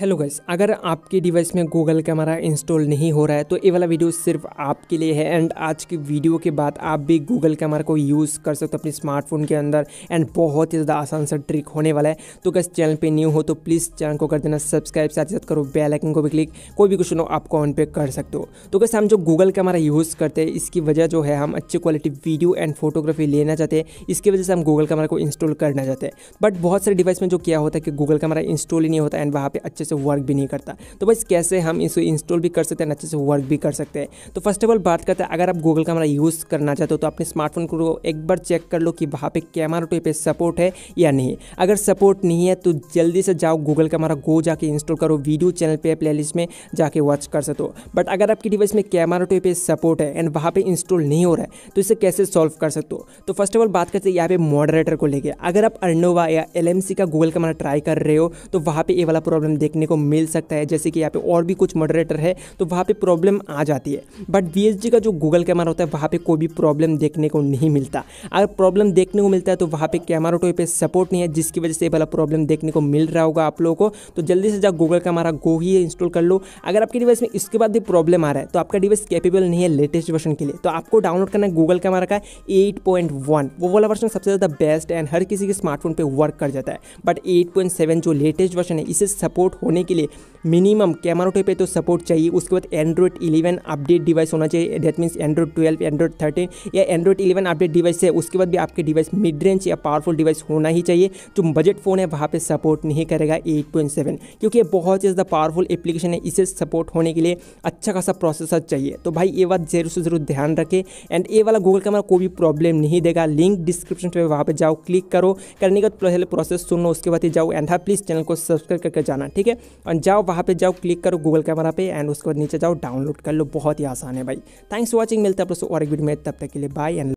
hello guys अगर आपके device में गूगल कैमरा इंस्टॉल नहीं हो रहा है तो ये वाला वीडियो सिर्फ आपके लिए है एंड आज की वीडियो के बाद आप भी गूगल कैमरा को यूज़ कर सकते हो अपने स्मार्टफोन के अंदर एंड बहुत ही ज़्यादा आसान सा ट्रिक होने वाला है तो गैस चैनल पे न्यू हो तो प्लीज़ चैनल को कर देना सब्सक्राइब साथ साथ करो बेलाइकन को भी क्लिक कोई भी क्वेश्चन हो आप कॉमेंट पे कर सकते हो तो कैसे हम जो गूगल कैमरा यूज़ करते हैं इसकी वजह जो है हम अच्छी क्वालिटी वीडियो एंड फोटोग्राफी लेना चाहते हैं इसकी वजह से हम गूगल कैमरा को इंस्टॉल करना चाहते हैं बट बहुत सारे डिवाइस में जो किया होता है कि गूगल कैमरा इंस्टॉल ही नहीं होता एंड वहाँ पर अच्छे से वर्क भी नहीं करता तो बस कैसे हम इसे इंस्टॉल भी कर सकते हैं अच्छे से वर्क भी कर सकते हैं तो फर्स्ट ऑफ ऑल बात करते हैं अगर आप गूगल कैमरा यूज़ करना चाहते हो तो अपने स्मार्टफोन को एक बार चेक कर लो कि वहाँ पे कैमरा टू पे सपोर्ट है या नहीं अगर सपोर्ट नहीं है तो जल्दी से जाओ गूगल कैमरा गो जाके इंस्टॉल करो वीडियो चैनल पर प्लेलिस्ट में जाके वॉच कर सकते हो बट अगर आपकी डिवाइस में कैमरा टू पे सपोर्ट है एंड वहाँ पर इंस्टॉल नहीं हो रहा है तो इसे कैसे सॉल्व कर सकते हो तो फर्स्ट ऑफ ऑल बात करते हैं यहाँ पे मॉडरेटर को लेकर अगर आप अर्नोवा या एल का गूगल कैमरा ट्राई कर रहे हो तो वहाँ पर ये वाला प्रॉब्लम देखने देखने को मिल सकता है जैसे कि यहाँ पे और भी कुछ मॉडरेटर है तो वहाँ पे प्रॉब्लम आ जाती है बट वी का जो गूगल कैमरा होता है वहाँ पे कोई भी प्रॉब्लम देखने को नहीं मिलता अगर प्रॉब्लम देखने को मिलता है तो वहाँ पे कैमरा टोई पे सपोर्ट नहीं है जिसकी वजह से ये वाला प्रॉब्लम देखने को मिल रहा होगा आप लोगों को तो जल्दी से जाओ गूगल कैमरा गो ही इंस्टॉल कर लो अगर आपके डिवाइस में इसके बाद भी प्रॉब्लम आ रहा है तो आपका डिवाइस कैपेबल नहीं है लेटेस्ट वर्षन के लिए तो आपको डाउनलोड करना है गूगल कैमरा का एट वो वाला वर्षन सबसे ज़्यादा बेस्ट एंड हर किसी के स्मार्टफोन पर वर्क कर जाता है बट एट जो लेटेस्ट वर्षन है इसे सपोर्ट हो होने के लिए मिनिमम कैमरा टो पे तो सपोर्ट चाहिए उसके बाद एंड्रॉइड 11 अपडेट डिवाइस होना चाहिए दैट मीन्स एंड्रॉइड 12 एंड्रॉइड 13 या एंड्रॉइड 11 अपडेट डिवाइस है उसके बाद भी आपके डिवाइस मिड रेंज या पावरफुल डिवाइस होना ही चाहिए जो बजट फ़ोन है वहाँ पर सपोर्ट नहीं करेगा 8.7 क्योंकि बहुत बहुत ज़्यादा पावरफुल एप्लीकेशन है इसे सपोर्ट होने के लिए अच्छा खासा प्रोसेसर चाहिए तो भाई ये बात ज़रूर से ज़रूर ध्यान रखें एंड ये वाला गूगल कैमरा कोई भी प्रॉब्लम नहीं देगा लिंक डिस्क्रिप्शन पर वहाँ पर जाओ क्लिक करो करने का पहले प्रोसेस सुन लो उसके बाद ही जाओ एंड हाँ प्लीज़ चैनल को सब्सक्राइब करके जाना ठीक है और जाओ वहाँ पर जाओ क्लिक करो गूगल कैमरा पे एंड उसके बाद नीचे जाओ डाउनलोड कर लो बहुत ही आसान है भाई थैंक्स फॉर वॉचिंग मिलता है आप लोग और एक वीडियो में तब तक के लिए बाय एंड